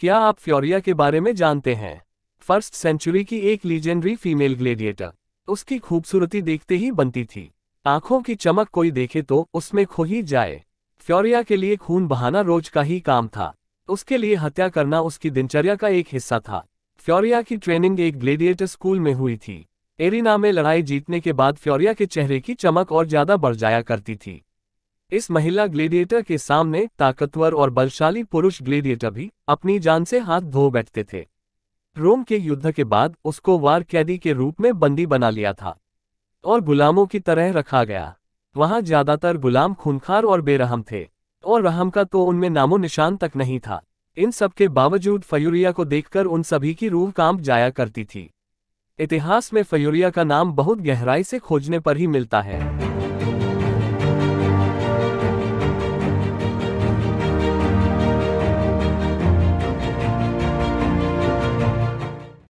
क्या आप फ्योरिया के बारे में जानते हैं फर्स्ट सेंचुरी की एक लीजेंडरी फीमेल ग्लेडिएटर उसकी खूबसूरती देखते ही बनती थी आंखों की चमक कोई देखे तो उसमें खो ही जाए फ्योरिया के लिए खून बहाना रोज का ही काम था उसके लिए हत्या करना उसकी दिनचर्या का एक हिस्सा था फ्योरिया की ट्रेनिंग एक ग्लेडिएटर स्कूल में हुई थी एरिना में लड़ाई जीतने के बाद फ्योरिया के चेहरे की चमक और ज्यादा बढ़ जाया करती थी इस महिला ग्लेडिएटर के सामने ताकतवर और बलशाली पुरुष ग्लेडिएटर भी अपनी जान से हाथ धो बैठते थे रोम के युद्ध के बाद उसको वार कैदी के रूप में बंदी बना लिया था और गुलामों की तरह रखा गया वहां ज्यादातर गुलाम खूनखार और बेरहम थे और रहम का तो उनमें नामो निशान तक नहीं था इन सब के बावजूद फयूरिया को देखकर उन सभी की रूह कांप जाया करती थी इतिहास में फयूरिया का नाम बहुत गहराई से खोजने पर ही मिलता है